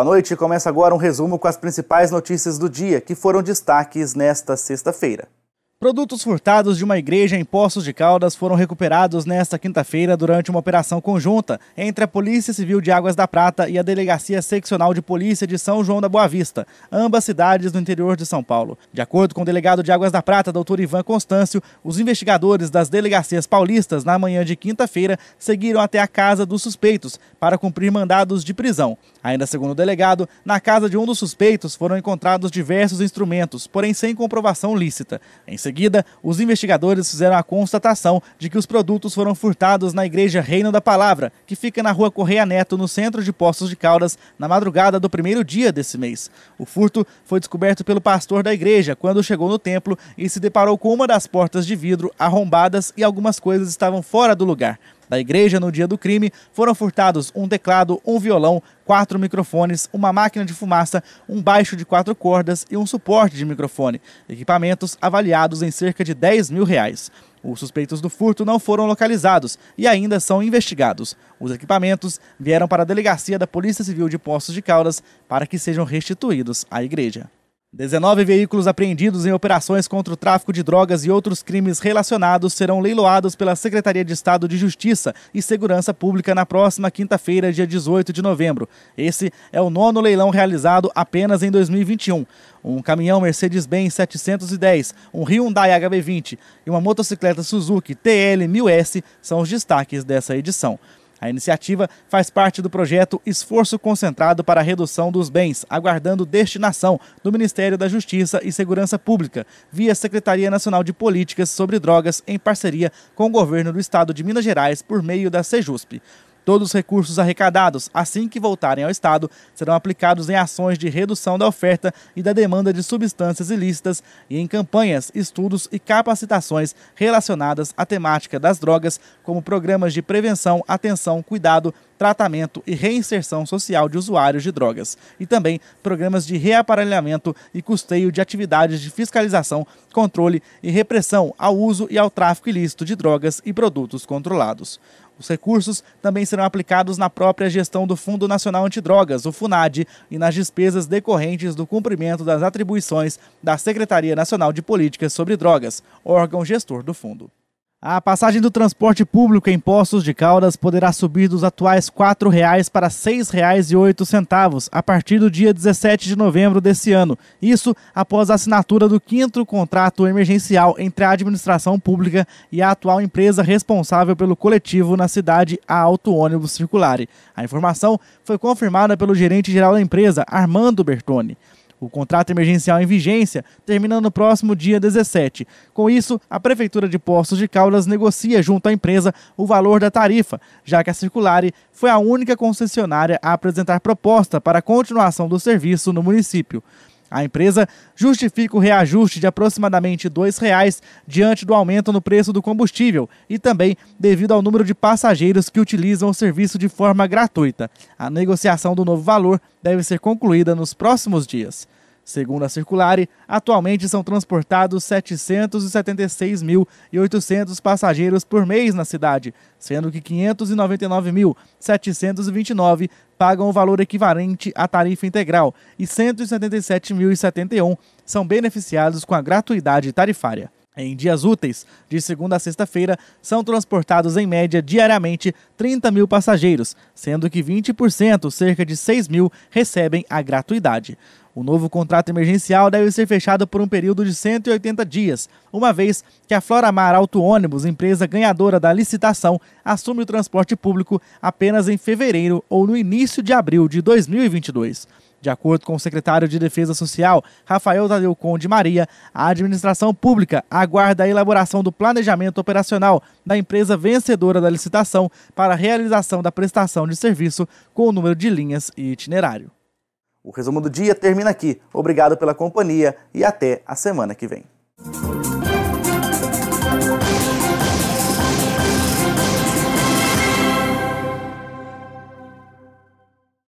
Boa noite, começa agora um resumo com as principais notícias do dia que foram destaques nesta sexta-feira. Produtos furtados de uma igreja em Poços de Caldas foram recuperados nesta quinta-feira durante uma operação conjunta entre a Polícia Civil de Águas da Prata e a Delegacia Seccional de Polícia de São João da Boa Vista, ambas cidades do interior de São Paulo. De acordo com o delegado de Águas da Prata, doutor Ivan Constâncio, os investigadores das delegacias paulistas, na manhã de quinta-feira, seguiram até a casa dos suspeitos para cumprir mandados de prisão. Ainda segundo o delegado, na casa de um dos suspeitos foram encontrados diversos instrumentos, porém sem comprovação lícita. Em seguida, os investigadores fizeram a constatação de que os produtos foram furtados na Igreja Reino da Palavra, que fica na rua Correia Neto, no centro de Poços de Caldas, na madrugada do primeiro dia desse mês. O furto foi descoberto pelo pastor da igreja quando chegou no templo e se deparou com uma das portas de vidro arrombadas e algumas coisas estavam fora do lugar da igreja no dia do crime, foram furtados um teclado, um violão, quatro microfones, uma máquina de fumaça, um baixo de quatro cordas e um suporte de microfone, equipamentos avaliados em cerca de 10 mil reais. Os suspeitos do furto não foram localizados e ainda são investigados. Os equipamentos vieram para a delegacia da Polícia Civil de Poços de Caldas para que sejam restituídos à igreja. 19 veículos apreendidos em operações contra o tráfico de drogas e outros crimes relacionados serão leiloados pela Secretaria de Estado de Justiça e Segurança Pública na próxima quinta-feira, dia 18 de novembro. Esse é o nono leilão realizado apenas em 2021. Um caminhão Mercedes-Benz 710, um Hyundai HB20 e uma motocicleta Suzuki TL1000S são os destaques dessa edição. A iniciativa faz parte do projeto Esforço Concentrado para a Redução dos Bens, aguardando destinação do Ministério da Justiça e Segurança Pública, via Secretaria Nacional de Políticas sobre Drogas, em parceria com o governo do Estado de Minas Gerais por meio da Sejusp. Todos os recursos arrecadados, assim que voltarem ao Estado, serão aplicados em ações de redução da oferta e da demanda de substâncias ilícitas e em campanhas, estudos e capacitações relacionadas à temática das drogas, como programas de prevenção, atenção, cuidado, tratamento e reinserção social de usuários de drogas, e também programas de reaparelhamento e custeio de atividades de fiscalização, controle e repressão ao uso e ao tráfico ilícito de drogas e produtos controlados. Os recursos também serão aplicados na própria gestão do Fundo Nacional Antidrogas, o FUNAD, e nas despesas decorrentes do cumprimento das atribuições da Secretaria Nacional de Políticas sobre Drogas, órgão gestor do fundo. A passagem do transporte público em Poços de Caldas poderá subir dos atuais R$ 4,00 para R$ 6,08 a partir do dia 17 de novembro desse ano. Isso após a assinatura do quinto contrato emergencial entre a administração pública e a atual empresa responsável pelo coletivo na cidade, a Auto Ônibus Circulare. A informação foi confirmada pelo gerente-geral da empresa, Armando Bertoni. O contrato emergencial em vigência termina no próximo dia 17. Com isso, a Prefeitura de Poços de Caldas negocia junto à empresa o valor da tarifa, já que a Circulare foi a única concessionária a apresentar proposta para a continuação do serviço no município. A empresa justifica o reajuste de aproximadamente R$ 2,00 diante do aumento no preço do combustível e também devido ao número de passageiros que utilizam o serviço de forma gratuita. A negociação do novo valor deve ser concluída nos próximos dias. Segundo a Circulare, atualmente são transportados 776.800 passageiros por mês na cidade, sendo que 599.729 pagam o valor equivalente à tarifa integral e 177.071 são beneficiados com a gratuidade tarifária. Em dias úteis, de segunda a sexta-feira, são transportados em média diariamente 30 mil passageiros, sendo que 20%, cerca de 6 mil, recebem a gratuidade. O novo contrato emergencial deve ser fechado por um período de 180 dias, uma vez que a Floramar Auto Ônibus, empresa ganhadora da licitação, assume o transporte público apenas em fevereiro ou no início de abril de 2022. De acordo com o secretário de Defesa Social, Rafael Tadeu Conde Maria, a administração pública aguarda a elaboração do planejamento operacional da empresa vencedora da licitação para a realização da prestação de serviço com o número de linhas e itinerário. O resumo do dia termina aqui. Obrigado pela companhia e até a semana que vem.